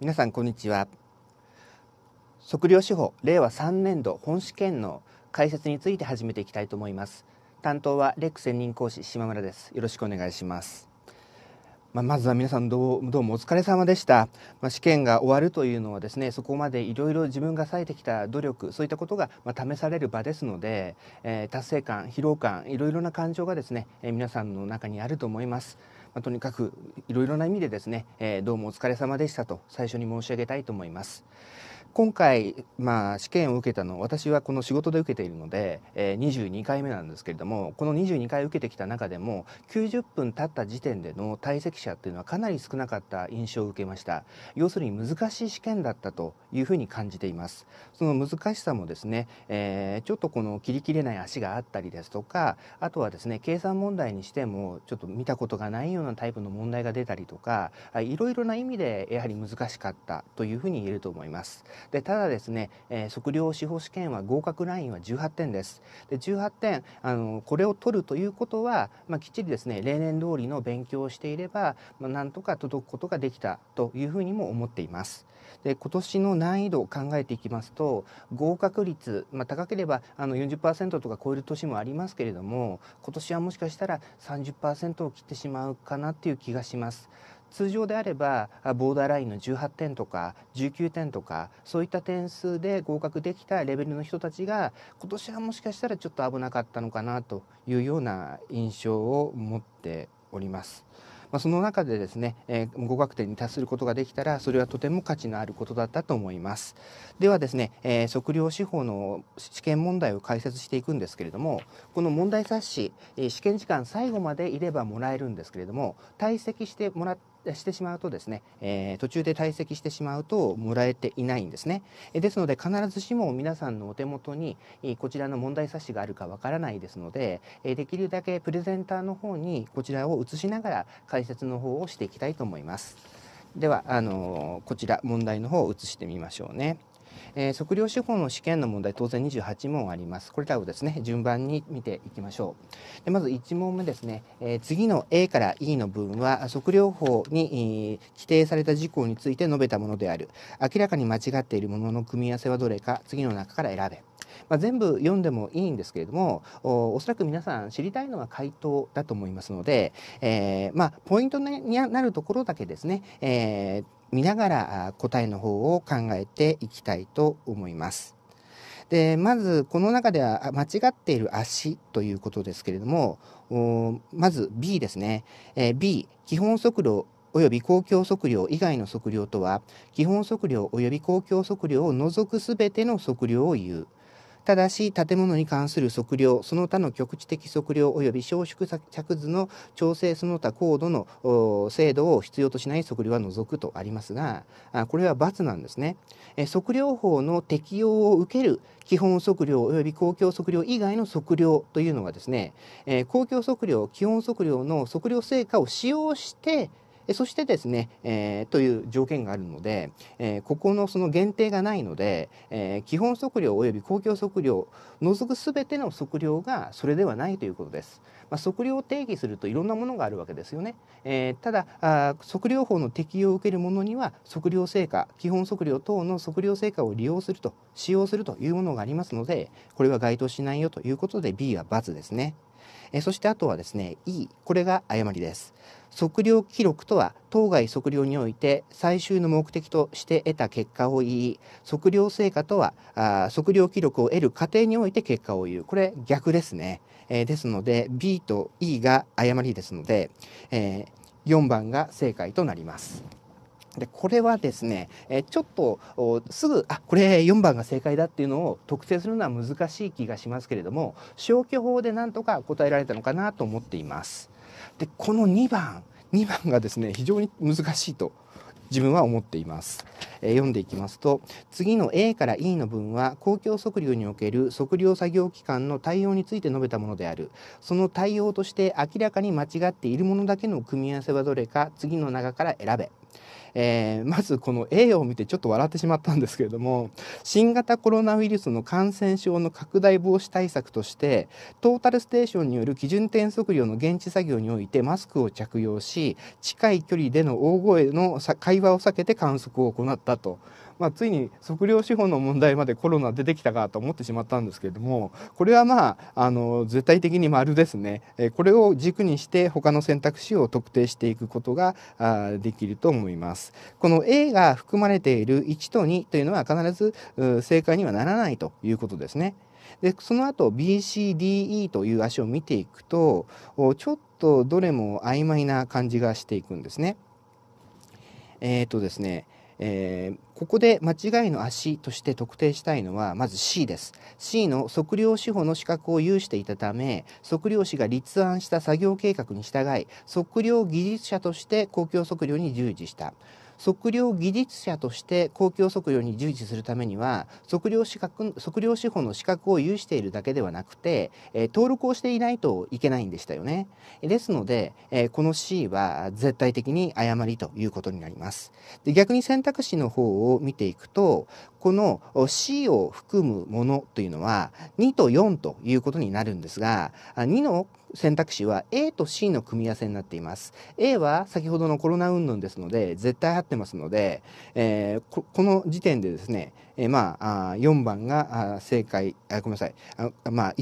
皆さんこんにちは測量司法令和3年度本試験の解説について始めていきたいと思います担当はレック専任講師島村ですよろしくお願いしますまあ、まずは皆さんどうどうもお疲れ様でした、まあ、試験が終わるというのはですねそこまでいろいろ自分が割いてきた努力そういったことが、まあ、試される場ですので、えー、達成感疲労感いろいろな感情がですね、えー、皆さんの中にあると思いますまあ、とにかくいろいろな意味でですね、えどうもお疲れ様でしたと最初に申し上げたいと思います。今回、まあ、試験を受けたの私はこの仕事で受けているので、えー、22回目なんですけれどもこの22回受けてきた中でも90分経った時点での退席者っていうのはかなり少なかった印象を受けました要するに難しい試験だったというふうに感じていますその難しさもですね、えー、ちょっとこの切り切れない足があったりですとかあとはですね計算問題にしてもちょっと見たことがないようなタイプの問題が出たりとかいろいろな意味でやはり難しかったというふうに言えると思います。でただですね、えー、測量司法試験は合格ラインは18点ですで18点あのこれを取るということは、まあ、きっちりですね例年通りの勉強をしていれば、まあ、なんとか届くことができたというふうにも思っていますで今年の難易度を考えていきますと合格率、まあ、高ければあの40%とか超える年もありますけれども今年はもしかしたら30%を切ってしまうかなっていう気がします。通常であればボーダーラインの18点とか19点とかそういった点数で合格できたレベルの人たちが今年はもしかしたらちょっと危なかったのかなというような印象を持っております。まあ、その中でですね、えー、合格点に達することができたらそれはとても価値のあることだったと思いますではですね、えー、測量司法の試験問題を解説していくんですけれどもこの問題冊子、えー、試験時間最後までいればもらえるんですけれども退席してもらってしてしまうとですね、えー、途中で退席してしまうともらえていないんですね。ですので必ずしも皆さんのお手元にこちらの問題冊子があるかわからないですのでできるだけプレゼンターの方にこちらを映しながら解説の方をしていきたいと思います。ではあのこちら問題の方を映してみましょうね。えー、測量手法の試験の問題当然28問ありますこれらをですね順番に見ていきましょうでまず1問目ですね、えー、次の A から E の文は測量法に、えー、規定された事項について述べたものである明らかに間違っているものの組み合わせはどれか次の中から選べまあ、全部読んでもいいんですけれどもおそらく皆さん知りたいのは回答だと思いますので、えー、まあ、ポイントになるところだけですね、えー見ながら答えの方を考えていきたいと思います。で、まず、この中では間違っている足ということですけれども、まず B ですね。え B、基本速度及び公共測量以外の測量とは、基本測量及び公共測量を除く全ての測量を言う。ただし建物に関する測量その他の局地的測量及び消縮着図の調整その他高度の精度を必要としない測量は除くとありますがこれは×なんですね。測量法の適用を受ける基本測量及び公共測量以外の測量というのはですね公共測量基本測量の測量成果を使用してえそしてですね、えー、という条件があるので、えー、ここのその限定がないので、えー、基本測量及び公共測量除く全ての測量がそれではないということです。まあ、測量を定義するといろんなものがあるわけですよね。えただあ測量法の適用を受けるものには測量成果基本測量等の測量成果を利用すると使用するというものがありますのでこれは該当しないよということで B は×ですね。えそしてあとはですね E これが誤りです。測量記録とは当該測量において最終の目的として得た結果を言い測量成果とはあ測量記録を得る過程において結果を言うこれ逆ですね、えー、ですので B と E が誤りですので、えー、4番が正解となります。でこれはですね、えちょっとすぐあこれ4番が正解だっていうのを特定するのは難しい気がしますけれども消去法で何とか答えられたのかなと思っています。でこの2番2番がですね非常に難しいと自分は思っています、えー、読んでいきますと次の A から E の文は公共測量における測量作業機関の対応について述べたものであるその対応として明らかに間違っているものだけの組み合わせはどれか次の中から選べえー、まずこの A を見てちょっと笑ってしまったんですけれども新型コロナウイルスの感染症の拡大防止対策としてトータルステーションによる基準点測量の現地作業においてマスクを着用し近い距離での大声の会話を避けて観測を行ったと。まあ、ついに測量資本の問題までコロナ出てきたかと思ってしまったんですけれどもこれはまああの絶対的に丸ですね、えこれを軸にして他の選択肢を特定していくことがあできると思います。この A が含まれている1と2というのは必ず正解にはならないということですね。でその後 BCDE という足を見ていくとちょっとどれも曖昧な感じがしていくんですね。えっ、ー、とですね、えーここで間違いの足として特定したいのはまず C です C の測量司法の資格を有していたため測量士が立案した作業計画に従い測量技術者として公共測量に従事した測量技術者として公共測量に従事するためには測量資格測量士法の資格を有しているだけではなくて、えー、登録をしていないといけないんでしたよね。ですので、えー、この C は絶対的に誤りということになります。で逆に選択肢の方を見ていくとこの C を含むものというのは2と4ということになるんですが2の選択肢は A と C の組み合わせになっています A は先ほどのコロナ云々ですので絶対合ってますので、えー、この時点でですね、えー、まあ4番が正解あごめんなさいあまあ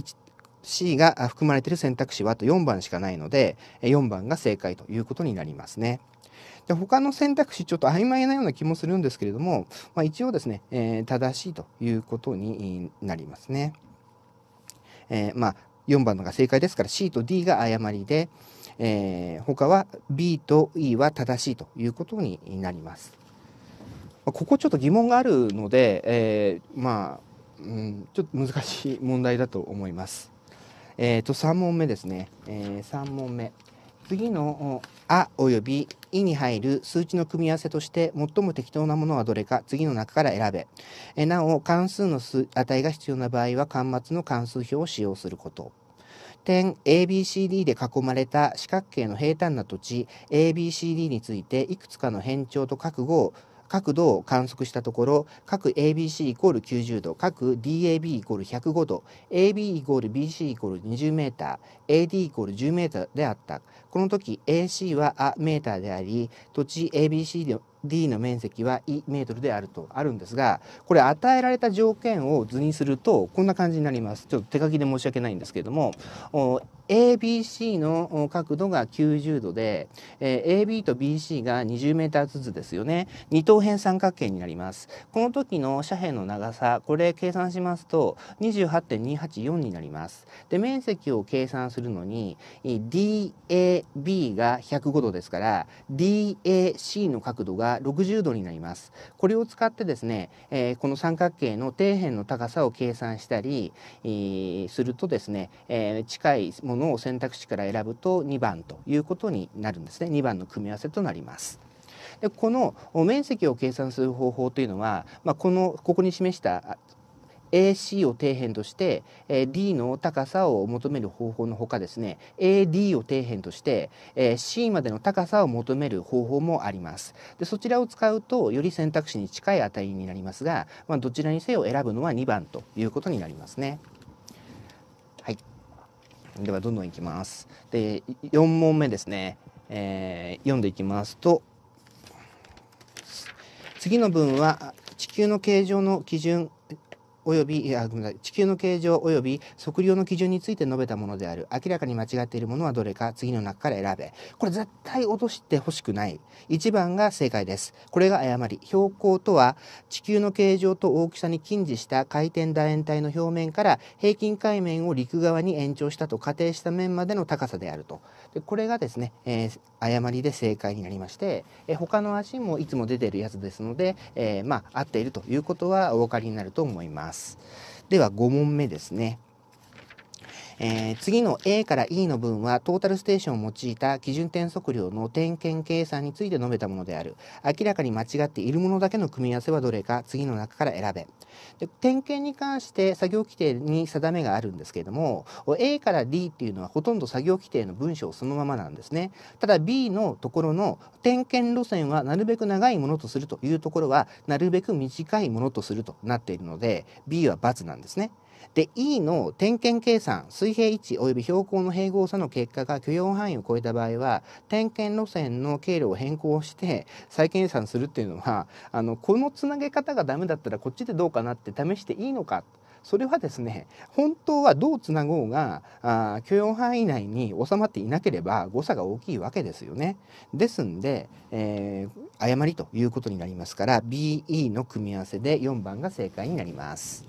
C が含まれている選択肢はあと4番しかないので4番が正解ということになりますね。で他の選択肢、ちょっと曖昧なような気もするんですけれども、まあ、一応ですね、えー、正しいということになりますね。えー、まあ、4番のが正解ですから C と D が誤りで、えー、他は B と E は正しいということになります。ここちょっと疑問があるので、えー、まあ、うん、ちょっと難しい問題だと思います。えっ、ー、と、3問目ですね。えー、3問目。次のあおよびいに入る数値の組み合わせとして最も適当なものはどれか次の中から選べ。えなお、関数の値が必要な場合は、端末の関数表を使用すること。点 ABCD で囲まれた四角形の平坦な土地 ABCD についていくつかの変調と覚悟を角度を観測したところ角 ABC 90度角 DAB 105度 AB BC 20m AD 10m であったこの時 AC はアメーターであり土地 ABC で D の面積は E メートルであるとあるんですがこれ与えられた条件を図にするとこんな感じになりますちょっと手書きで申し訳ないんですけれども ABC の角度が90度で、AB と BC が2 0ーずつですよね二等辺三角形になりますこの時の斜辺の長さこれ計算しますと28.284になりますで面積を計算するのに DAB が105度ですから DAC の角度がは60度になります。これを使ってですね、えー、この三角形の底辺の高さを計算したり、えー、するとですね、えー、近いものを選択肢から選ぶと2番ということになるんですね。2番の組み合わせとなります。でこの面積を計算する方法というのは、まあ、このここに示した AC を底辺として、えー、D の高さを求める方法のほかですね AD を底辺として、えー、C までの高さを求める方法もありますでそちらを使うとより選択肢に近い値になりますが、まあ、どちらにせよ選ぶのは2番ということになりますね。はいではどんどんいきます。で4問目ですね、えー、読んでいきますと次の文は地球の形状の基準及び、地球の形状及び測量の基準について述べたものである。明らかに間違っているものはどれか、次の中から選べ。これ絶対落としてほしくない。1番が正解です。これが誤り。標高とは、地球の形状と大きさに近似した回転楕円体の表面から平均海面を陸側に延長したと仮定した面までの高さであると。でこれがですね、えー、誤りで正解になりまして、え他の足もいつも出てるやつですので、えー、まあ、合っているということはお分かりになると思います。ますでは5問目ですねえー、次の A から E の分はトータルステーションを用いた基準点測量の点検計算について述べたものである明らかに間違っているものだけの組み合わせはどれか次の中から選べで点検に関して作業規定に定めがあるんですけれども A から D っていうのはほとんど作業規定の文章そのままなんですねただ B のところの点検路線はなるべく長いものとするというところはなるべく短いものとするとなっているので B は×なんですね。で E の点検計算水平位置及び標高の併合差の結果が許容範囲を超えた場合は点検路線の経路を変更して再計算するっていうのはあのこのつなげ方が駄目だったらこっちでどうかなって試していいのかそれはですね本当はどうつなごうがあ許容範囲内に収まっていなければ誤差が大きいわけですよね。ですんで、えー、誤りということになりますから BE の組み合わせで4番が正解になります。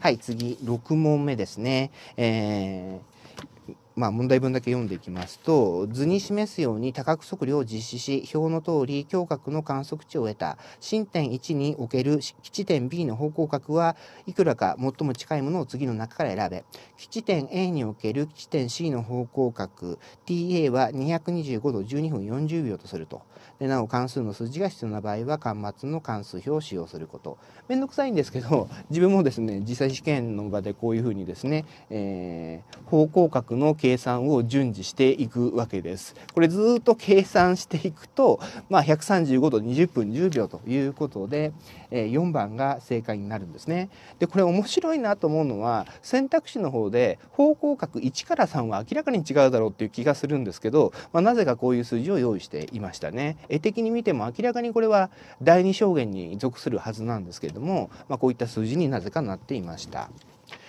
はい、次、6問目ですね。えーまあ、問題文だけ読んでいきますと図に示すように多角測量を実施し表の通り胸郭の観測値を得た新点1における基地点 B の方向角はいくらか最も近いものを次の中から選べ基地点 A における基地点 C の方向角 TA は225度12分40秒とするとでなお関数の数字が必要な場合は端末の関数表を使用すること面倒くさいんですけど自分もですね実際試験の場でこういうふうにですね、えー、方向角の形計算を順次していくわけです。これずっと計算していくと、まあ、135度20分10秒ということで、え4番が正解になるんですね。でこれ面白いなと思うのは選択肢の方で方向角1から3は明らかに違うだろうっていう気がするんですけど、まあ、なぜかこういう数字を用意していましたね。絵的に見ても明らかにこれは第二象限に属するはずなんですけれども、まあ、こういった数字になぜかなっていました。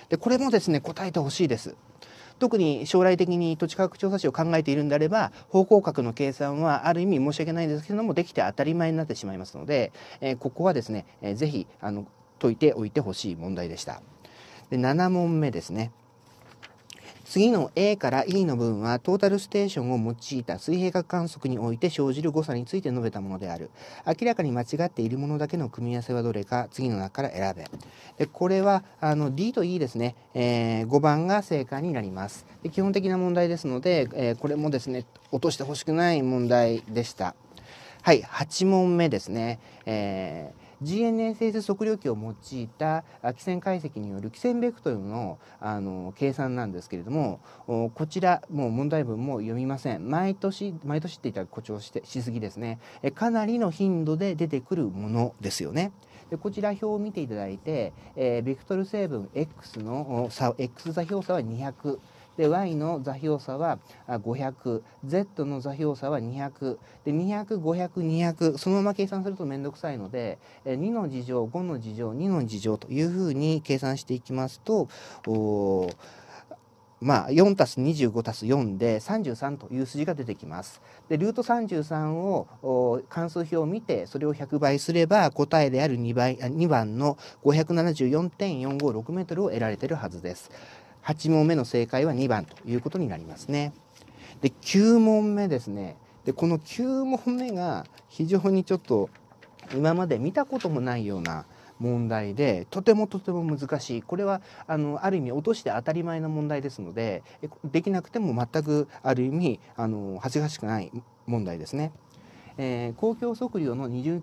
でこれもですね答えてほしいです。特に将来的に土地価格調査士を考えているんであれば方向角の計算はある意味申し訳ないんですけれどもできて当たり前になってしまいますので、えここはですね、えー、ぜひあの解いておいてほしい問題でした。で7問目ですね。次の A から E の部分はトータルステーションを用いた水平角観測において生じる誤差について述べたものである。明らかに間違っているものだけの組み合わせはどれか次の中から選べ。でこれはあの D と E ですね、えー、5番が正解になります。で基本的な問題ですので、えー、これもですね、落としてほしくない問題でした。はい、8問目ですね。えー GNSS 測量器を用いた気線解析による気線ベクトルのあの計算なんですけれどもこちらもう問題文も読みません毎年毎年って言ったら誇張してしすぎですねえかなりの頻度で出てくるものですよねでこちら表を見ていただいて、えー、ベクトル成分 X の差 X 座標差は200で y の座標差は 500z の座標差は200で2 0 0 5 0 0 2 0 0そのまま計算すると面倒くさいので2の事乗5の事乗2の事乗というふうに計算していきますとまあ、四たす二十五たす四で三十三という数字が出てきます。で、ルート三十三を関数表を見て、それを百倍すれば、答えである二倍、二番の五百七十四点四五六メートルを得られているはずです。8問目の正解は2番ということになりますね。で、9問目ですね。で、この9問目が非常にちょっと今まで見たこともないような問題でとてもとても難しいこれはあのある意味落として当たり前の問題ですのでできなくても全くある意味あの恥ずかしくない問題ですね。えー、公共測量の 2,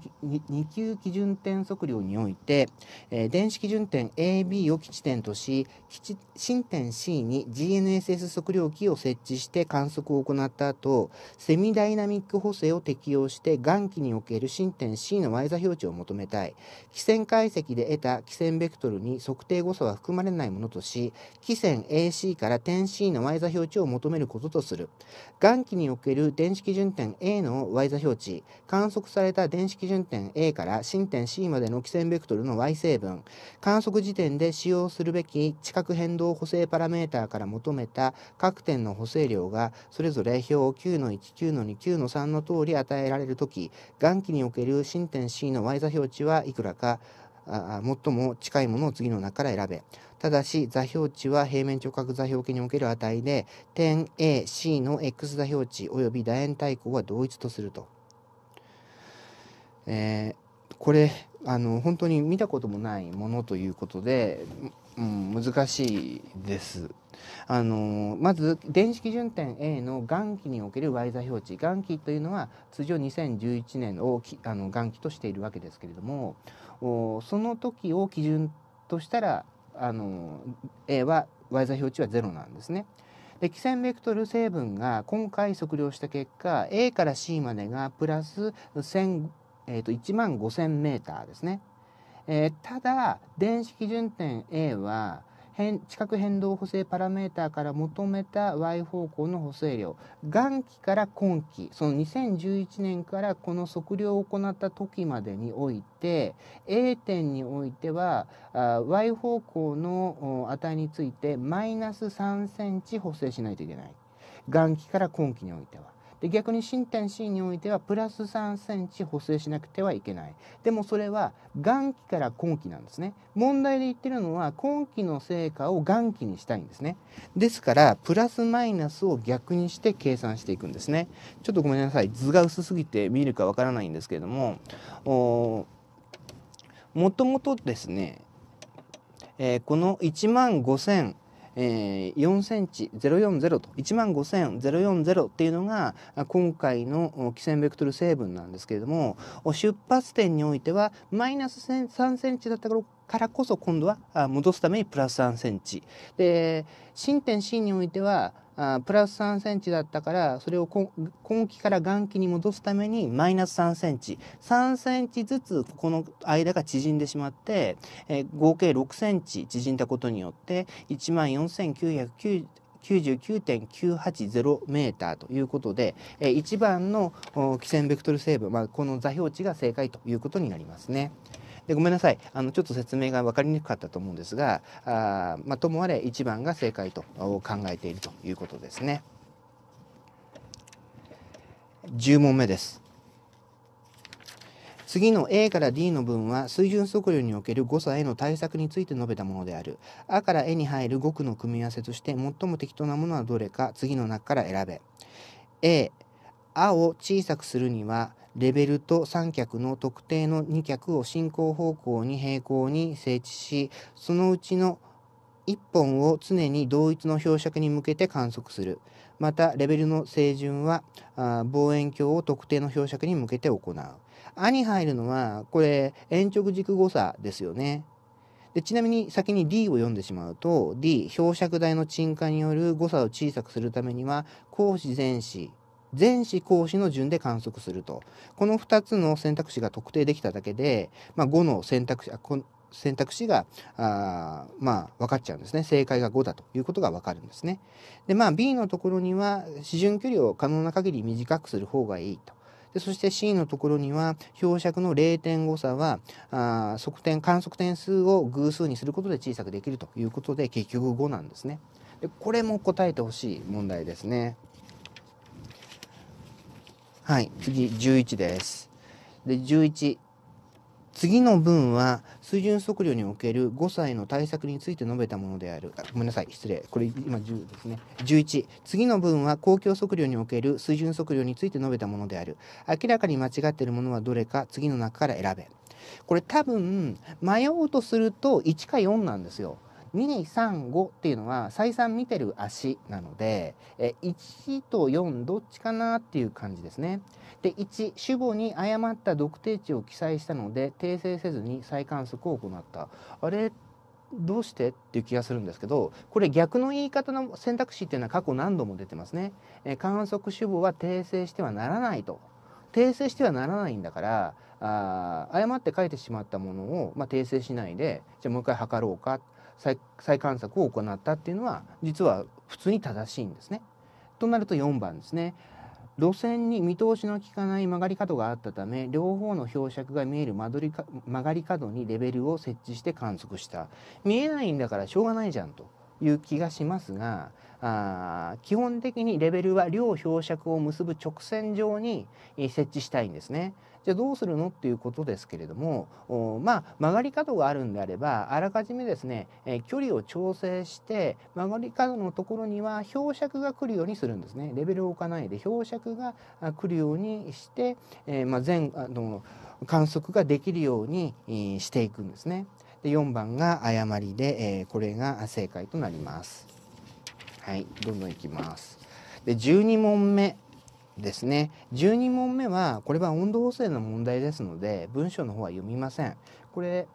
級基準点測量において、えー、電子基準点 AB を基地点とし基地新点 C に GNSS 測量器を設置して観測を行った後セミダイナミック補正を適用して元器における新点 C の Y 座標値を求めたい基線解析で得た基線ベクトルに測定誤差は含まれないものとし基線 AC から点 C の Y 座標値を求めることとする元器における電子基準点 A の Y 座標値観測された電子基準点 A から新点 C までの基線ベクトルの y 成分、観測時点で使用するべき地殻変動補正パラメーターから求めた各点の補正量がそれぞれ表9の1、9の2、9の3の通り与えられるとき、元気における新点 C の y 座標値はいくらか、あ最も近いものを次の中から選べ。ただし、座標値は平面直角座標系における値で、点 A、C の X 座標値及び楕円対抗は同一とすると。えー、これあの本当に見たこともないものということで、うん、難しいです。あのまず電子基準点 A の元気における Y 座標値元気というのは通常2011年をあの元気としているわけですけれどもその時を基準としたらあの A は Y 座標値は0なんですね。で基線ベクトル成分が今回測量した結果 A から C までがプラス1500えーと、1万5 0 0 0ーですね、えー、ただ電子基準点 A は変地殻変動補正パラメーターから求めた y 方向の補正量元期から今期その2011年からこの測量を行った時までにおいて A 点においてはあ y 方向の値についてマイナス3センチ補正しないといけない元期から今期においては。で逆に新天 C においてはプラス3センチ補正しなくてはいけないでもそれは元期から今期なんですね問題で言ってるのは今期の成果を元期にしたいんですねですからプラスマイナスを逆にして計算していくんですねちょっとごめんなさい図が薄すぎて見るかわからないんですけれどももともとですね、えー、この1万5000えー、4センチ040と1万5 0 4 0っていうのが今回の気線ベクトル成分なんですけれども出発点においてはマイナス3センチだったからからこそ今度は戻すためにプラス3センチで進点 C においてはあプラス3センチだったから、それを今期から元期に戻すためにマイナス3センチ。3センチずつここの間が縮んでしまって、えー、合計6センチ縮んだことによって、14,990 99.980メーターということで、え1番の基線ベクトル成分、まあ、この座標値が正解ということになりますね。でごめんなさいあのちょっと説明が分かりにくかったと思うんですがあ、まあ、ともあれ1番が正解と考えているということですね。10問目です。次の A から D の文は水準測量における誤差への対策について述べたものである。A から A に入る5句の組み合わせとして最も適当なものはどれか次の中から選べ。A、A を小さくするにはレベルと三脚の特定の2脚を進行方向に平行に整地しそのうちの1本を常に同一の標尺に向けて観測するまたレベルの正順は望遠鏡を特定の標尺に向けて行う「あ」に入るのはこれ延直軸誤差ですよねでちなみに先に D を読んでしまうと D 漂尺台の沈下による誤差を小さくするためには光子前子全子後子の順で観測するとこの2つの選択肢が特定できただけで、まあ、5の選択肢あこ選択肢があまあ分かっちゃうんですね正解が5だということが分かるんですね。でまあ B のところには示準距離を可能な限り短くする方がいいと。でそして C のところには標尺の0.5差はあ測点観測点数を偶数にすることで小さくできるということで結局5なんですね。でこれも答えてほしい問題ですね。はい、次11です。で11次の文は水準測量における5歳の対策について述べたものであるあごめんなさい失礼これ今10ですね11次の文は公共測量における水準測量について述べたものである明らかに間違っているものはどれか次の中から選べこれ多分迷おうとすると1か4なんですよ2235っていうのは再三見てる足なので、え1と4どっちかなっていう感じですね。で1主語に誤った読定値を記載したので訂正せずに再観測を行った。あれどうしてっていう気がするんですけどこれ逆の言い方の選択肢っていうのは過去何度も出てますね。え観測主語は訂正してはならないと。訂正してはならないんだからあ誤って書いてしまったものを、まあ、訂正しないでじゃあもう一回測ろうかっ再観測を行ったっていうのは実は普通に正しいんですね。となると4番ですね。路線に見通しの利かない曲がり角があったため両方の標尺が見える曲がり角にレベルを設置して観測した見えないんだからしょうがないじゃんという気がしますがあ基本的にレベルは両標尺を結ぶ直線上に設置したいんですね。じゃあどうするのっていうことですけれどもまあ曲がり角があるんであればあらかじめですね、え距離を調整して曲がり角のところには標尺が来るようにするんですねレベルを置かないで標尺が来るようにして、えまあ、あの観測ができるようにしていくんですね。で4番が誤りで、えー、これが正解となります。はい、どんどんいきます。で12問目ですね12問目はこれは温度補正の問題ですので文章の方は読みませんこれ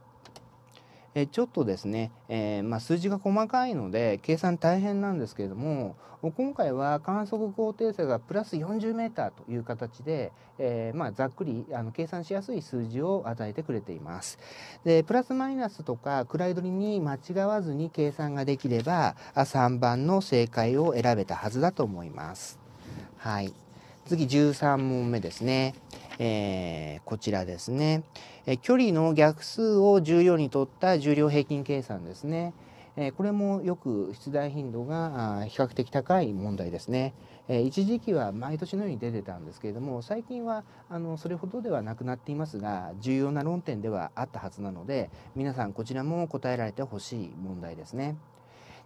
えちょっとですね、えー、まあ、数字が細かいので計算大変なんですけれども今回は観測高低差がプラス 40m という形で、えー、まあ、ざっくりあの計算しやすい数字を与えてくれています。でプラスマイナスとか位取りに間違わずに計算ができれば3番の正解を選べたはずだと思います。はい次13問目ですね。えー、こちらですね、え距離の逆数を重量にとった重量平均計算ですね。えこれもよく出題頻度が比較的高い問題ですね。え一時期は毎年のように出てたんですけれども最近はあのそれほどではなくなっていますが重要な論点ではあったはずなので皆さんこちらも答えられてほしい問題ですね。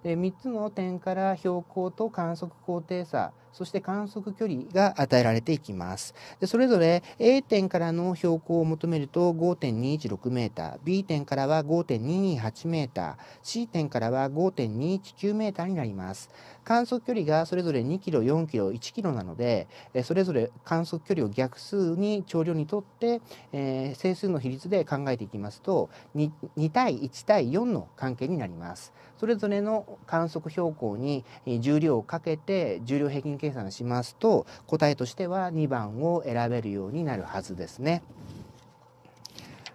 で3つの点から標高と観測高低差そして観測距離が与えられていきます。でそれぞれ A 点からの標高を求めると5.216メーター、B 点からは5.228メーター、C 点からは5.219メーターになります。観測距離がそれぞれ2キロ、4キロ、1キロなので、それぞれ観測距離を逆数に調量にとって、えー、整数の比率で考えていきますと 2, 2対1対4の関係になります。それぞれの観測標高に重量をかけて重量平均計算しますと答えとしては2番を選べるようになるはずですね。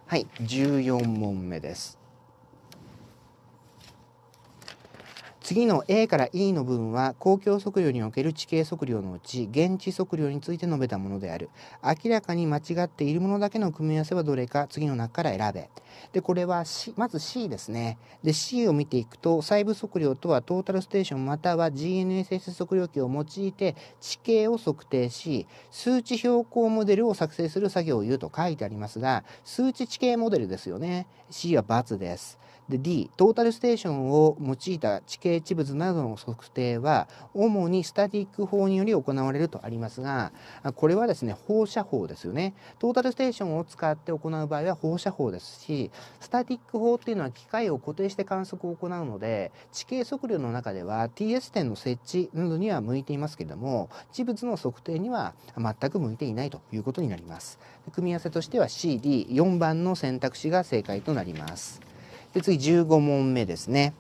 はい、14問目です。次の A から E の部分は公共測量における地形測量のうち現地測量について述べたものである明らかに間違っているものだけの組み合わせはどれか次の中から選べでこれは、C、まず C ですねで C を見ていくと細部測量とはトータルステーションまたは GNSS 測量器を用いて地形を測定し数値標高モデルを作成する作業を言うと書いてありますが数値地形モデルですよね C は×ですで D トータルステーションを用いた地形地物などの測定は主にスタティック法により行われるとありますがこれはですね放射法ですよねトータルステーションを使って行う場合は放射法ですしスタティック法っていうのは機械を固定して観測を行うので地形測量の中では TS 点の設置などには向いていますけれども地物の測定には全く向いていないということになります組み合わせとしては CD4 番の選択肢が正解となりますで次15問目ですね。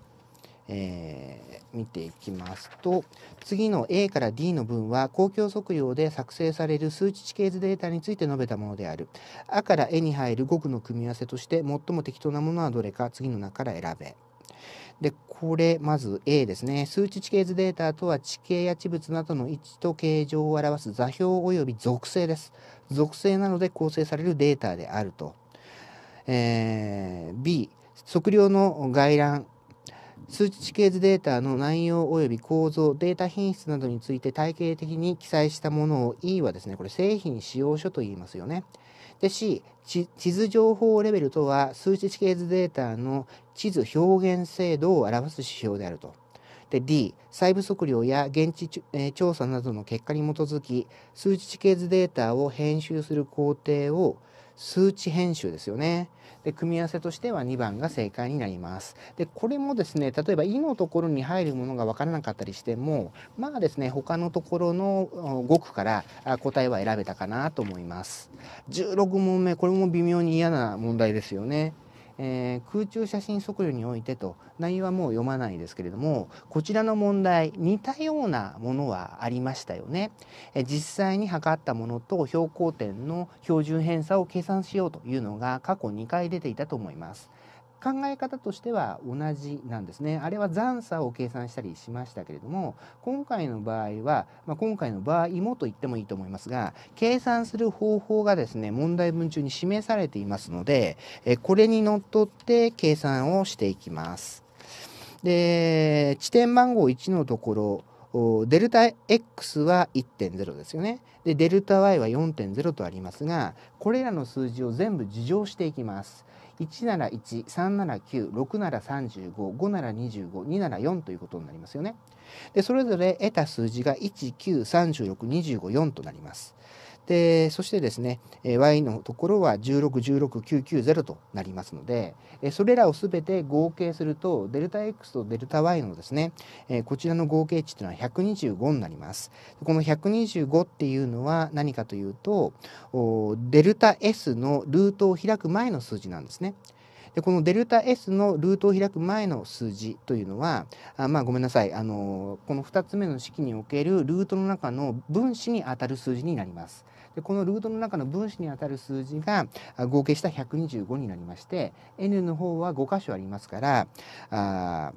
えー、見ていきますと次の A から D の文は公共測量で作成される数値地形図データについて述べたものである「あ」から A に入る語句の組み合わせとして最も適当なものはどれか次の中から選べ。でこれまず A ですね数値地形図データとは地形や地物などの位置と形状を表す座標及び属性です属性なので構成されるデータであると、えー、B 測量の概覧数値系図データの内容及び構造、データ品質などについて体系的に記載したものを E はですね、これ製品使用書と言いますよね。で C、地図情報レベルとは数値系図データの地図表現精度を表す指標であると。で D、細部測量や現地、えー、調査などの結果に基づき、数値系図データを編集する工程を数値編集ですよね。で組み合わせとしては2番が正解になります。で、これもですね、例えば「い」のところに入るものが分からなかったりしても、まあですね、他のところの5句から答えは選べたかなと思います。16問目、これも微妙に嫌な問題ですよね。えー、空中写真測量においてと内容はもう読まないですけれどもこちらの問題似たようなものはありましたよね、えー、実際に測ったものと標高点の標準偏差を計算しようというのが過去2回出ていたと思います。考え方としては同じなんですね。あれは残差を計算したりしましたけれども、今回の場合は、まあ、今回の場合もと言ってもいいと思いますが、計算する方法がですね、問題文中に示されていますので、えこれにのっとって計算をしていきます。で、地点番号1のところ、デルタ X は1.0ですよね。で、デルタ Y は4.0とありますが、これらの数字を全部自乗していきます。17137967355725274ということになりますよね。でそれぞれ得た数字が1936254となります。でそしてですね、え Y のところは1616990となりますので、えそれらを全て合計するとデルタ X とデルタ Y のですね、えこちらの合計値というのは125になりますこの125っていうのは何かというとデルタ S のルートを開く前の数字なんですねでこのデルタ S のルートを開く前の数字というのはあまあごめんなさいあのこの2つ目の式におけるルートの中の分子にあたる数字になります。このルートの中の分子にあたる数字が合計した125になりまして n の方は5箇所ありますからあ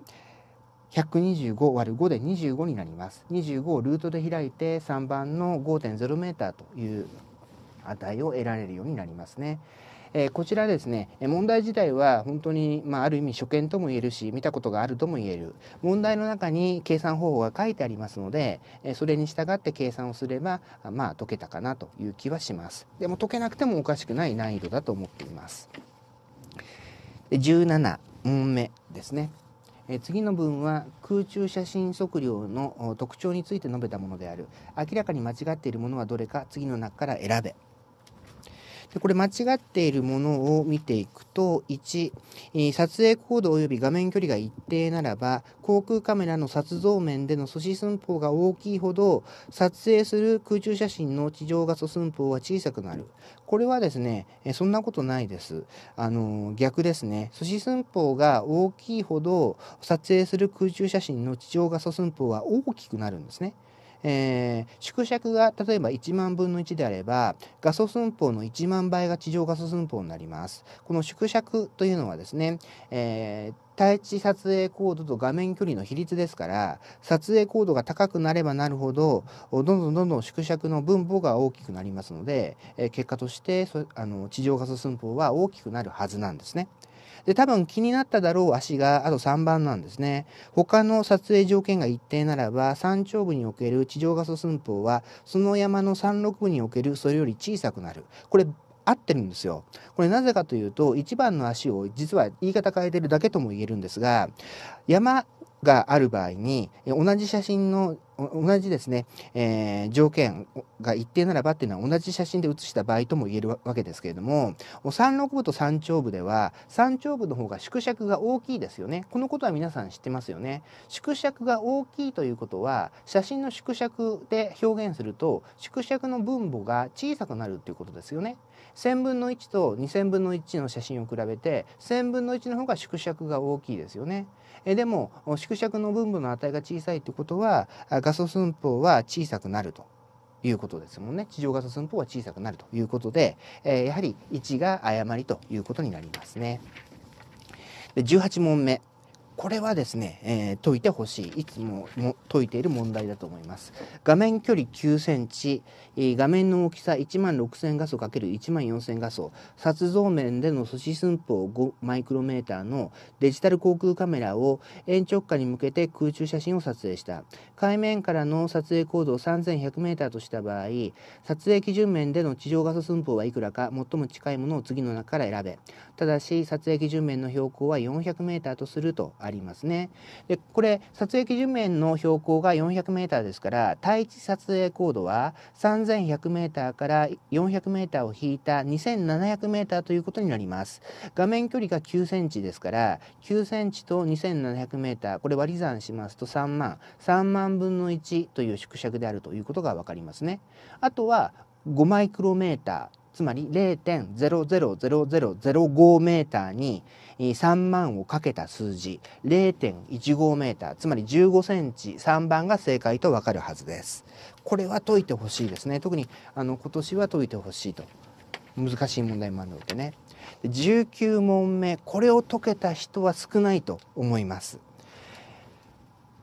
125 ÷ 5で25になります。25をルートで開いて3番の 5.0m という値を得られるようになりますね。えこちらですね問題自体は本当に、まあ、ある意味初見とも言えるし見たことがあるとも言える問題の中に計算方法が書いてありますので、えそれに従って計算をすればあまあ解けたかなという気はしますでも解けなくてもおかしくない難易度だと思っています17問目ですねえ次の文は空中写真測量の特徴について述べたものである明らかに間違っているものはどれか次の中から選べでこれ間違っているものを見ていくと、1、えー、撮影高度及び画面距離が一定ならば、航空カメラの撮像面での素子寸法が大きいほど、撮影する空中写真の地上画素寸法は小さくなる。これはですね、えそんなことないです。あのー、逆ですね。素子寸法が大きいほど、撮影する空中写真の地上画素寸法は大きくなるんですね。えー、縮尺が例えば1万分の1であれば画素寸法の1万倍が地上画素寸法になります。この縮尺というのはですね、えー対地撮影高度と画面距離の比率ですから撮影高度が高くなればなるほどどんどんどんどん縮尺の分母が大きくなりますので、結果としてあの地上画素寸法は大きくなるはずなんですね。で、多分気になっただろう足があと3番なんですね。他の撮影条件が一定ならば、山頂部における地上画素寸法は、その山の山麓部におけるそれより小さくなる。これ、合ってるんですよ。これなぜかというと、1番の足を実は言い方変えてるだけとも言えるんですが、山がある場合に、同じ写真の同じですね、えー、条件が一定ならばっていうのは同じ写真で写した場合とも言えるわけですけれども山麓部と山頂部では山頂部の方が縮尺が大きいですよねこのことは皆さん知ってますよね縮尺が大きいということは写真の縮尺で表現すると縮尺の分母が小さくなるということですよね1000分の1と2000分の1の写真を比べて1000分の1の方が縮尺が大きいですよね。えでも縮尺の分母の値が小さいってことは画素寸法は小さくなるということですもんね地上画素寸法は小さくなるということで、えやはり1が誤りということになりますね。で18問目これはですね、えー、解いてほしいいつも解いている問題だと思います画面距離9センチ、画面の大きさ1万6000画素 ×1 万4000画素撮像面での素子寸法5マイクロメーターのデジタル航空カメラを円直下に向けて空中写真を撮影した海面からの撮影高度を3 1 0 0ーとした場合撮影基準面での地上画素寸法はいくらか最も近いものを次の中から選べただし撮影基準面の標高は4 0 0ーとするとありありますね。でこれ撮影基準面の標高が 400m ですから対地撮影高度は 3100m から 400m を引いた 2700m ということになります。画面距離が 9cm ですから9 c m と 2700m これ割り算しますと3万3万分の1という縮尺であるということが分かりますね。あとは5マイクロメーターつまり0.000005メーターに3万をかけた数字0.15メーターつまり15センチ3番が正解とわかるはずですこれは解いてほしいですね特にあの今年は解いてほしいと難しい問題もあるのでね19問目これを解けた人は少ないと思います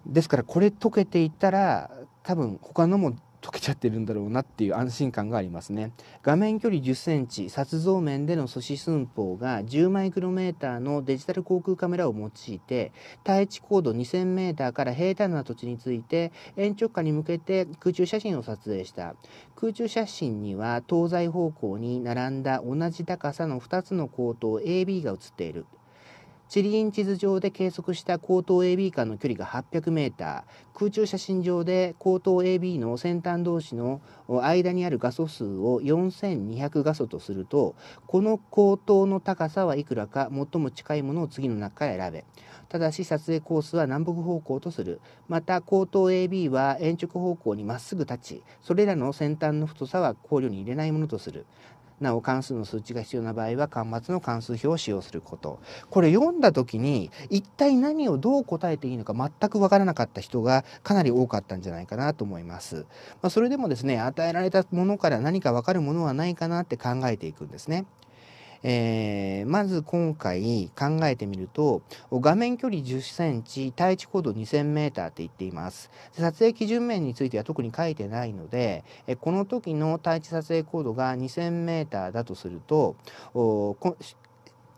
ですからこれ解けていたら多分他のも溶けちゃってるんだろうなっていう安心感がありますね画面距離10センチ撮像面での素子寸法が10マイクロメーターのデジタル航空カメラを用いて対地高度2000メーターから平坦な土地について延直下に向けて空中写真を撮影した空中写真には東西方向に並んだ同じ高さの2つの高等 AB が写っている地理院地図上で計測した高等 AB 間の距離が 800m 空中写真上で高等 AB の先端同士の間にある画素数を4200画素とするとこの高等の高さはいくらか最も近いものを次の中から選べただし撮影コースは南北方向とするまた高等 AB は延直方向にまっすぐ立ちそれらの先端の太さは考慮に入れないものとするなお関数の数値が必要な場合は端末の関数表を使用することこれ読んだ時に一体何をどう答えていいのか全く分からなかった人がかなり多かったんじゃないかなと思います、まあ、それでもですね与えられたものから何か分かるものはないかなって考えていくんですねえー、まず今回考えてみると画面距離10センチ対地高度2000メーターって言っています撮影基準面については特に書いてないのでこの時の対地撮影高度が2000メーターだとすると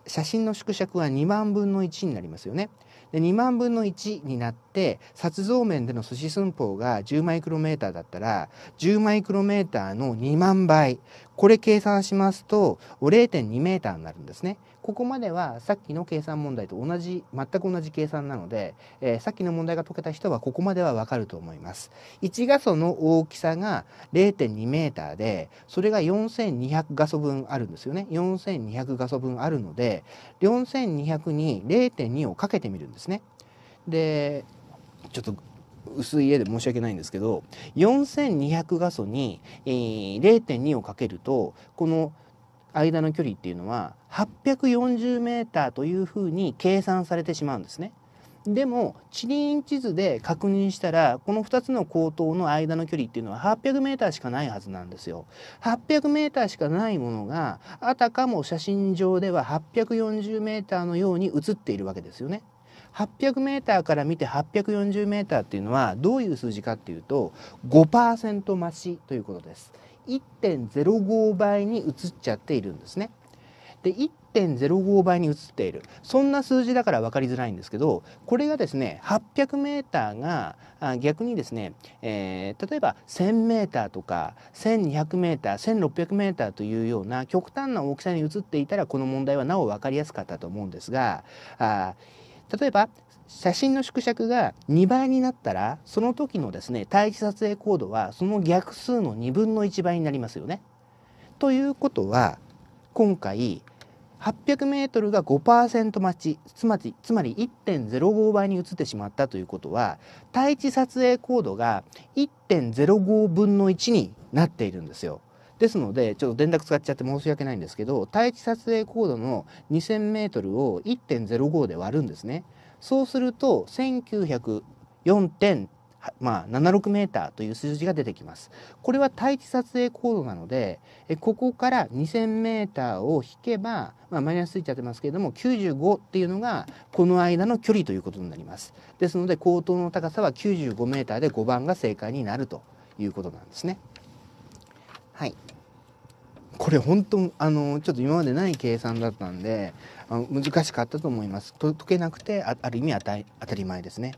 写真の縮尺は2万分の1になりますよね。で2万分の1になって撮像面での寿司寸法が10マイクロメーターだったら10マイクロメーターの2万倍これ計算しますと0.2 m になるんですね。ここまではさっきの計算問題と同じ全く同じ計算なので、えー、さっきの問題が解けた人はここまではわかると思います。1画素の大きさが0.2 m でそれが4200画素分あるんですよね。4200画素分あるので4200に0.2をかけてみるんですね。でちょっと薄い絵で申し訳ないんですけど4200画素に、えー、0.2をかけるとこの間の距離っていうのは 840m というふうに計算されてしまうんですね。でも地理院地図で確認したらこの2つの高等の間の距離っていうのは 800m しかないはずなんですよ。800m しかないものがあたかも写真上では 840m のように写っているわけですよね。800m から見て 840m っていうのはどういう数字かっていうと5%増しということです。1.05倍に移っちゃっているんですね。で1.05倍に移っているそんな数字だから分かりづらいんですけどこれがですね 800m が逆にですね、えー、例えば 1000m とか 1200m1600m というような極端な大きさに移っていたらこの問題はなお分かりやすかったと思うんですがあ例えば写真の縮尺が2倍になったらその時のですね対地撮影高度はその逆数の2分の1倍になりますよね。ということは今回 800m が5%待ちつまりつまり1.05倍に移ってしまったということは対地撮影高度が1.05分の1になっているんですよ。ですのでちょっと電卓使っちゃって申し訳ないんですけど待機撮影高度の 2000m を1.05で割るんですね。そうすると1904.76、まあ、メーターという数字が出てきます。これは待機撮影高度なのでここから2000メーターを引けば、まあ、マイナスついちゃってますけれども95っていうのがこの間の距離ということになります。ですので高等の高さは95メーターで5番が正解になるということなんですね。はいこれ本当あのちょっと今までない計算だったんであの難しかったと思いますと解けなくてあある意味当た当たり前ですね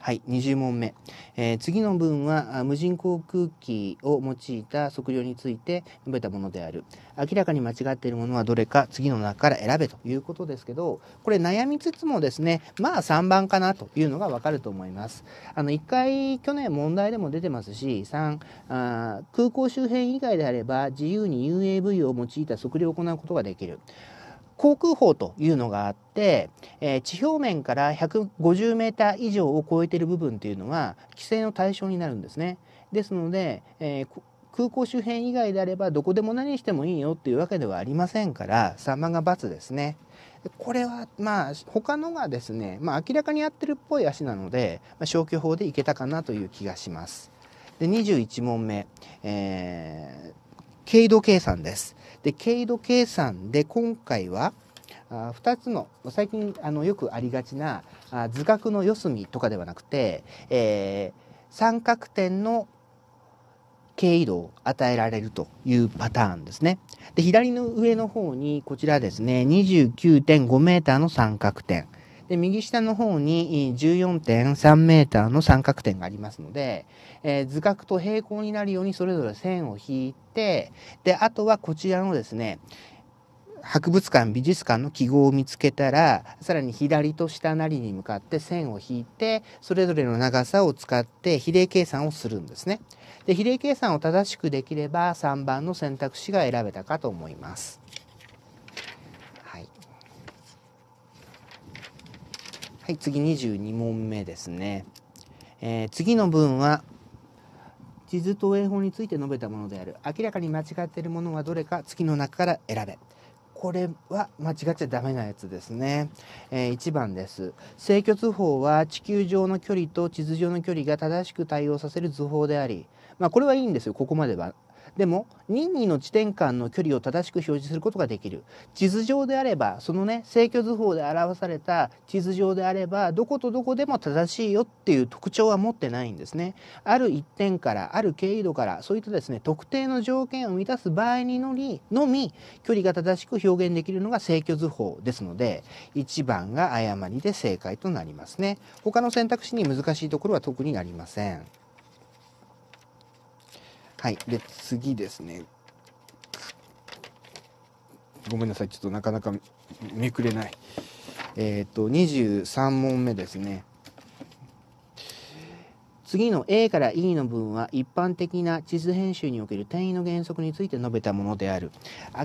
はい、20問目、えー、次の文は無人航空機を用いた測量について述べたものである明らかに間違っているものはどれか次の中から選べということですけどこれ悩みつつもですねまあ3番かなというのがわかると思いますあの1回去年問題でも出てますし3あ空港周辺以外であれば自由に UAV を用いた測量を行うことができる航空法というのがあって、えー、地表面から150メーター以上を超えている部分というのは規制の対象になるんですね。ですので、えー空港周辺以外であればどこでも何してもいいよっていうわけではありませんから様が×ですね。これはまあ他のがですね、まあ、明らかにやってるっぽい足なので、まあ、消去法でいけたかなという気がします。で21問目、えー経度計算です。で、経度計算で今回は、あ2つの最近あのよくありがちなあ図角の四隅とかではなくて、えー、三角点の経緯度を与えられるというパターンですね。で左の上の方にこちらですね29.5 m の三角点で、右下の方に14.3メーターの三角点がありますので、えー、図角と平行になるようにそれぞれ線を引いて、で、あとはこちらのですね、博物館美術館の記号を見つけたらさらに左と下なりに向かって線を引いてそれぞれの長さを使って比例計算をするんですね。で比例計算を正しくできれば3番の選択肢が選べたかと思います。はい、次22問目ですね。えー、次の文は、地図投影法について述べたものである。明らかに間違っているものはどれか月の中から選べ。これは間違っちゃダメなやつですね。えー、1番です。正距図法は地球上の距離と地図上の距離が正しく対応させる図法であり、まあこれはいいんですよ。ここまではでも任意の地点間の距離を正しく表示することができる地図上であればそのね正距図法で表された地図上であればどことどこでも正しいよっていう特徴は持ってないんですねある一点からある経緯度からそういったですね特定の条件を満たす場合にのりのみ距離が正しく表現できるのが正距図法ですので1番が誤りで正解となりますね他の選択肢に難しいところは特になりませんはい。で、次ですね。ごめんなさい。ちょっとなかなかめくれない。えっ、ー、と、23問目ですね。次の A から E の文は一般的な地図編集における転移の原則について述べたものである。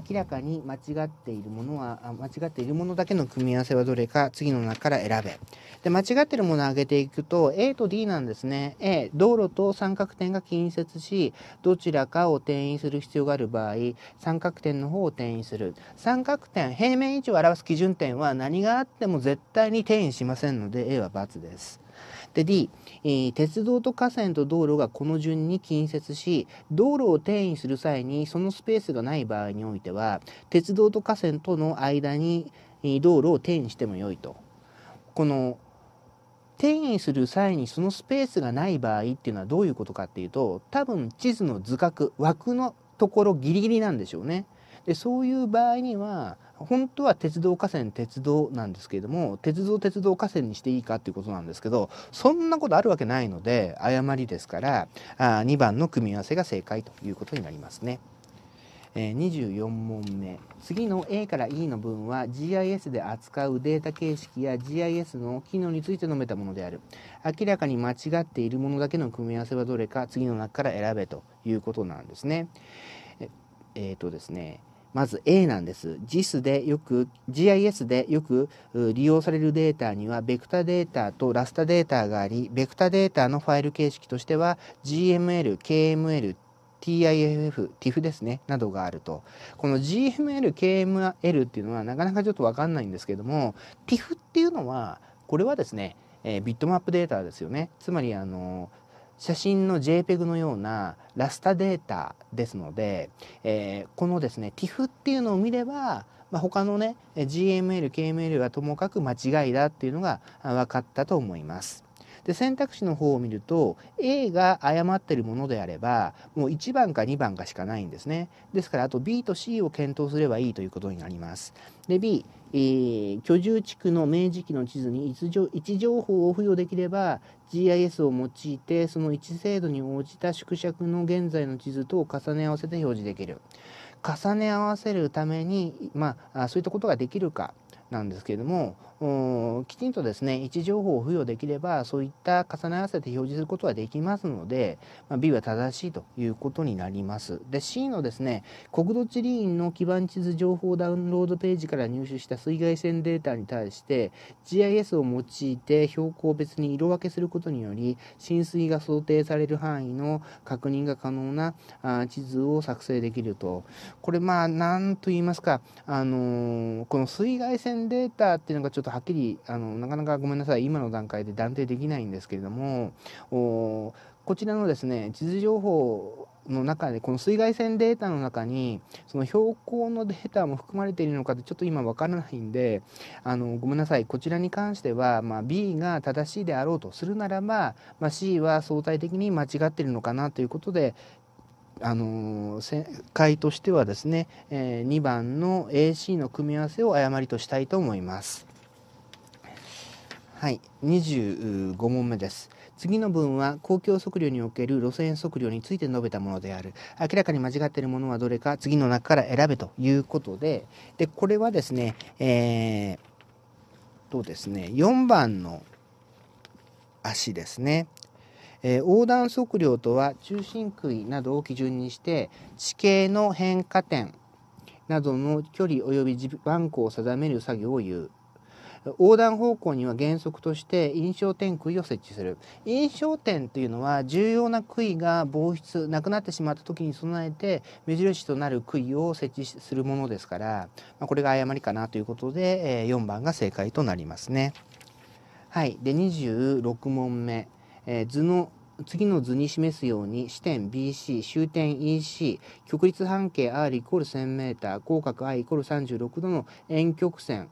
明らかに間違っているものは、間違っているものだけの組み合わせはどれか次の中から選べ。で、間違ってるものを挙げていくと A と D なんですね。A、道路と三角点が近接し、どちらかを転移する必要がある場合、三角点の方を転移する。三角点、平面位置を表す基準点は何があっても絶対に転移しませんので A は×です。で D、えー、鉄道と河川と道路がこの順に近接し道路を転移する際にそのスペースがない場合においては鉄道と河川との間に、道路を転移してもよいとこの転移する際にそのスペースがない場合っていうのはどういうことかっていうと多分地図の図画枠のところギリギリなんでしょうね。でそういう場合には本当は鉄道河川鉄道なんですけれども鉄道鉄道河川にしていいかっていうことなんですけどそんなことあるわけないので誤りですからあ2番の組み合わせが正解ということになりますね。え24問目次の A から E の文は GIS で扱うデータ形式や GIS の機能について述べたものである明らかに間違っているものだけの組み合わせはどれか次の中から選べということなんですねえっ、えとですねまず A なんです。GIS でよく、GIS でよく利用されるデータには、ベクタデータとラスタデータがあり、ベクタデータのファイル形式としては、GML、KML、TIFF、t i f ですね、などがあると。この GML、KML っていうのはなかなかちょっとわかんないんですけども、TIFF っていうのは、これはですね、えー、ビットマップデータですよね。つまり、あのー写真の JPEG のようなラスタデータですので、えー、このですね TIFF っていうのを見れば、まあ、他のね GML、KML はともかく間違いだっていうのが分かったと思います。で選択肢の方を見ると A が誤っているものであればもう1番か2番かしかないんですねですからあと B と C を検討すればいいということになりますで B えー、居住地区の明治期の地図に位置情報を付与できれば GIS を用いてその位置精度に応じた縮尺の現在の地図と重ね合わせて表示できる重ね合わせるために、まあ、そういったことができるかなんですけれどもきちんとですね位置情報を付与できればそういった重ね合わせて表示することはできますので、まあ、B は正しいということになります。で C のですね国土地理院の基盤地図情報ダウンロードページから入手した水害線データに対して GIS を用いて標高別に色分けすることにより浸水が想定される範囲の確認が可能なあ地図を作成できるとこれまあ何と言いますかあのー、この水害線データっていうのがちょっとはっきりあのなかなかごめんなさい今の段階で断定できないんですけれどもこちらのですね地図情報の中でこの水害線データの中にその標高のデータも含まれているのかってちょっと今わからないんであのごめんなさいこちらに関しては、まあ、B が正しいであろうとするならば、まあ、C は相対的に間違っているのかなということであの正解としてはですね、え2番の AC の組み合わせを誤りとしたいと思います。はい、25問目です。次の文は公共測量における路線測量について述べたものである。明らかに間違っているものはどれか次の中から選べということで、で、これはですね、えー、とですね、4番の足ですね。えー、横断測量とは中心杭などを基準にして地形の変化点などの距離及び番号を定める作業を言う。横断方向には原則として印象点杭を設置する印象点というのは重要な杭が防出なくなってしまった時に備えて目印となる杭を設置するものですから、まあ、これが誤りかなということで、え4番が正解となりますね。はい、で26問目、えー、図の次の図に示すように支点 BC 終点 EC 極立半径 R イコール 1000m 広角 I イコール36度の遠曲線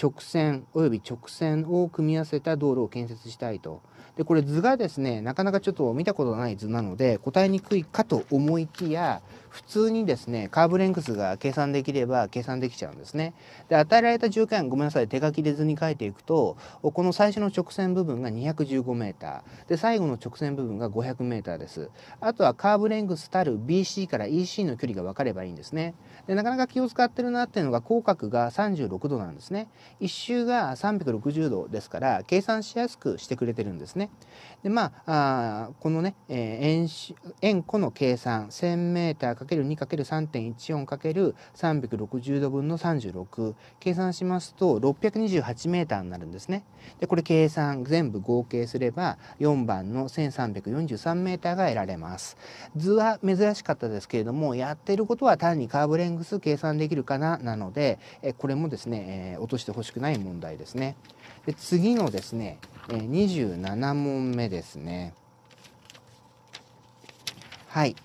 直線および直線を組み合わせた道路を建設したいと。でこれ図がですねなかなかちょっと見たことない図なので答えにくいかと思いきや普通にですね、カーブレングスが計算できれば計算できちゃうんですね。で、与えられた条件、ごめんなさい、手書きで図に書いていくと、この最初の直線部分が 215m、で、最後の直線部分が 500m です。あとはカーブレングスたる BC から EC の距離が分かればいいんですね。で、なかなか気を使ってるなっていうのが、口角が36度なんですね。1周が360度ですから、計算しやすくしてくれてるんですね。でまあこのね、えー、円弧の計算 1000m×2×3.14×360 度分の36計算しますと 628m になるんですね。でこれ計算全部合計すれば4番の 1343m が得られます。図は珍しかったですけれどもやってることは単にカーブレングス計算できるかななので、えこれもですね、え落としてほしくない問題ですね。で次のですね27問目ですね。はい。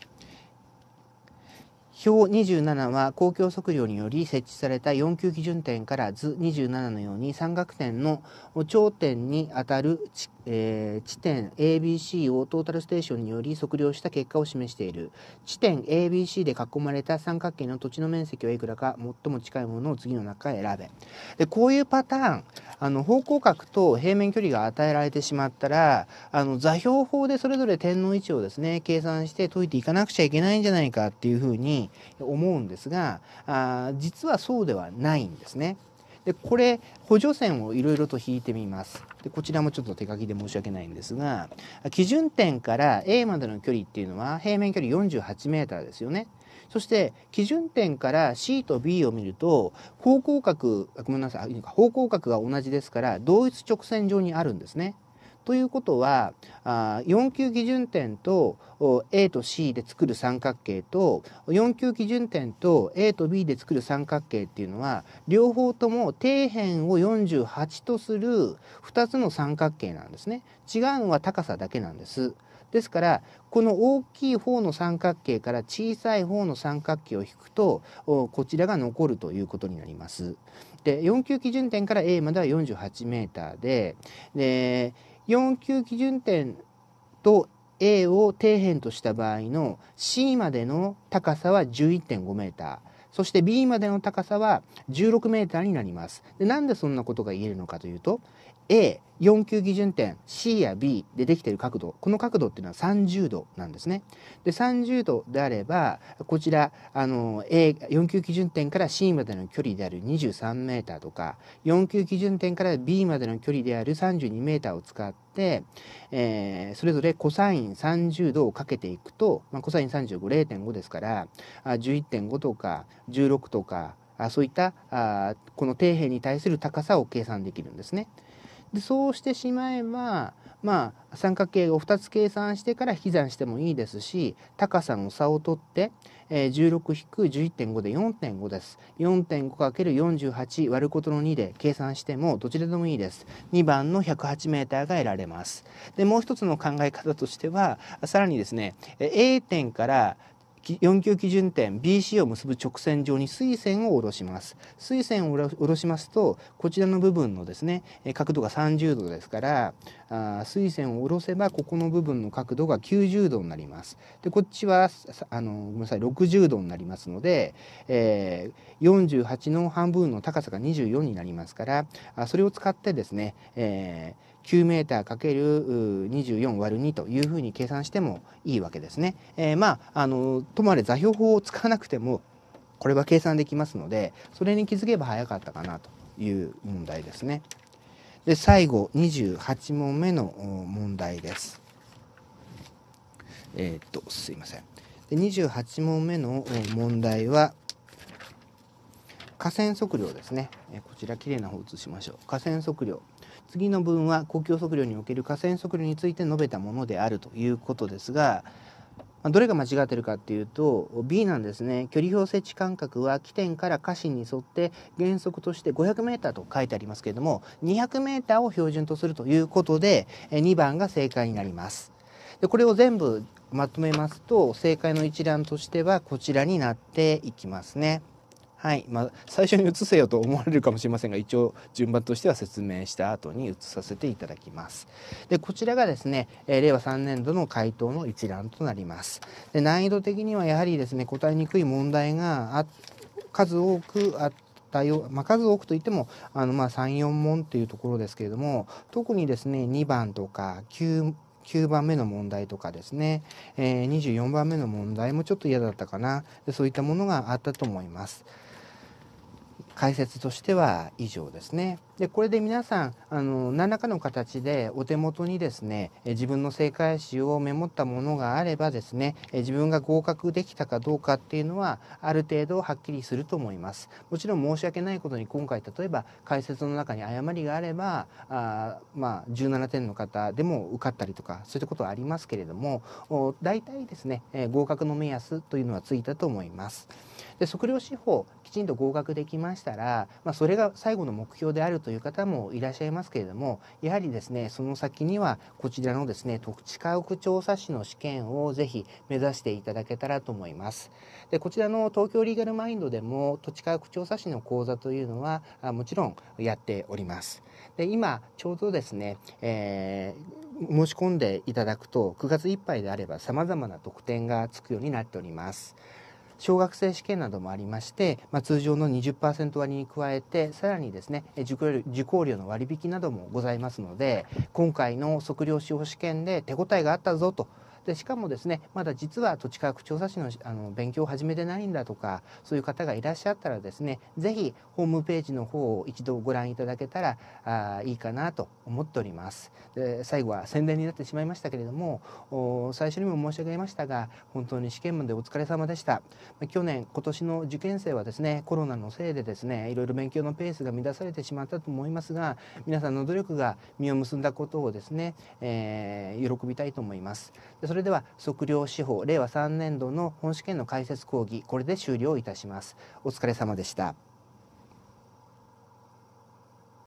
表27は公共測量により設置された4級基準点から図27のように三角点の頂点にあたる地,、えー、地点 ABC をトータルステーションにより測量した結果を示している地点 ABC で囲まれた三角形の土地の面積はいくらか最も近いものを次の中へ選べでこういうパターンあの方向角と平面距離が与えられてしまったらあの座標法でそれぞれ点の位置をですね計算して解いていかなくちゃいけないんじゃないかっていうふうにに思うんですがあ実はそうではないんですね。でこれ補助線をいろいろと引いてみますでこちらもちょっと手書きで申し訳ないんですが基準点から A までの距離っていうのは平面距離 48m ですよね。そして基準点から C と B を見ると方向角ごめんなさい方向角が同じですから同一直線上にあるんですね。ということはあ4級基準点と A と C で作る三角形と4級基準点と A と B で作る三角形っていうのは両方とも底辺を48とする2つの三角形なんですね。違うのは高さだけなんです。ですからこの大きい方の三角形から小さい方の三角形を引くとこちらが残るということになります。で4級基準点から A までは 48m でで4級基準点と A を底辺とした場合の C までの高さは1 1 5ー、そして B までの高さは1 6ーになりますでなんでそんなことが言えるのかというと A、4級基準点 C や B でできている角度この角度っていうのは30度なんですね。で30度であればこちらあの A 4級基準点から C までの距離である 23m とか4級基準点から B までの距離である 32m を使って、えー、それぞれコサイン30度をかけていくと、まあ、コサイン350.5ですから11.5とか16とかそういったあこの底辺に対する高さを計算できるんですね。でそうしてしまえばまあ三角形を2つ計算してから引き算してもいいですし高さの差を取って、えー、16-11.5で4.5です 4.5×48 割ることの2で計算してもどちらでもいいです2番の 108m が得られますでもう一つの考え方としてはさらにですね A 点から4級基準点 BC を結ぶ直線上に水線を下ろします水線を下ろしますとこちらの部分のですね角度が30度ですからあ水線を下ろせばここの部分の角度が90度になりますでこっちはあのごめんなさい60度になりますので、えー、48の半分の高さが24になりますからあそれを使ってですね、えー 9m×24÷2 というふうに計算してもいいわけですね。えー、まああのともあれ座標法を使わなくてもこれは計算できますのでそれに気づけば早かったかなという問題ですね。で最後28問目の問題です。えー、っとすいません。で28問目の問題は河川測量ですね。こちらきれいな方写しましょう。河川測量次の文は公共測量における河川測量について述べたものであるということですがどれが間違ってるかっていうと B なんですね距離表設置間隔は起点から下心に沿って原則として 500m と書いてありますけれども 200m を標準とするということで2番が正解になります。でこれを全部まとめますと正解の一覧としてはこちらになっていきますね。はい、まあ、最初に移せよと思われるかもしれませんが一応順番としては説明した後に移させていただきます。でこちらがですね、えー、令和3年度の回答の一覧となります。で難易度的にはやはりですね答えにくい問題が数多くあってまあ、数多くといってもあのま34問というところですけれども特にですね2番とか 9, 9番目の問題とかですね、えー、24番目の問題もちょっと嫌だったかなそういったものがあったと思います。解説としては以上ですね。でこれで皆さんあの何らかの形でお手元にですね自分の正解集をメモったものがあればですね自分が合格できたかどうかっていうのはある程度はっきりすると思います。もちろん申し訳ないことに今回例えば解説の中に誤りがあればあまあ17点の方でも受かったりとかそういったことはありますけれども大体ですね合格の目安というのはついたと思います。で測量士法きちんと合格できましたら、まあ、それが最後の目標であるという方もいらっしゃいますけれどもやはりですねその先にはこちらのですね土地家屋調査士の試験をぜひ目指していただけたらと思います。でこちらの東京リーガルマインドでも土地家屋調査士の講座というのはもちろんやっております。で今ちょうどですね、えー申し込んでいただくと9月いっぱいであれば様々な特典がつくようになっております。小学生試験などもありまして、まあ、通常の20%割に加えてさらにですね受講料の割引などもございますので今回の測量司法試験で手応えがあったぞとでしかもですねまだ実は土地価格調査士のあの勉強を始めてないんだとかそういう方がいらっしゃったらですね是非ホームページの方を一度ご覧いただけたらあいいかなと思っております。で最後は宣伝になってしまいましたけれども最初にも申し上げましたが本当に試験までお疲れ様でした。去年今年の受験生はですねコロナのせいでですねいろいろ勉強のペースが乱されてしまったと思いますが皆さんの努力が実を結んだことをですね、えー、喜びたいと思います。でそれでは測量司法令和3年度の本試験の解説講義これで終了いたしますお疲れ様でした